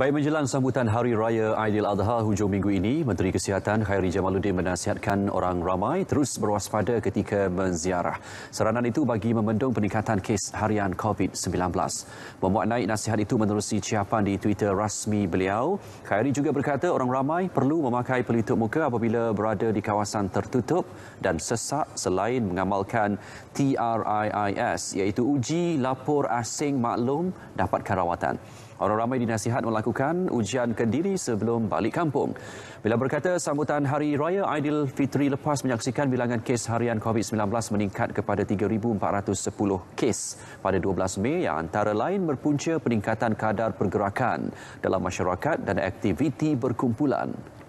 Baik menjelang sambutan Hari Raya Aidil Adha hujung minggu ini, Menteri Kesihatan Khairi Jamaluddin menasihatkan orang ramai terus berwaspada ketika menziarah. Saranan itu bagi membendung peningkatan kes harian COVID-19. Memuat naik nasihat itu menerusi ciapan di Twitter rasmi beliau. Khairi juga berkata orang ramai perlu memakai pelitup muka apabila berada di kawasan tertutup dan sesak selain mengamalkan TRIIS iaitu uji lapor asing maklum dapatkan rawatan. Orang ramai dinasihat melakukan ujian kendiri sebelum balik kampung. Bila berkata sambutan Hari Raya Aidilfitri lepas menyaksikan bilangan kes harian COVID-19 meningkat kepada 3,410 kes pada 12 Mei yang antara lain berpunca peningkatan kadar pergerakan dalam masyarakat dan aktiviti berkumpulan.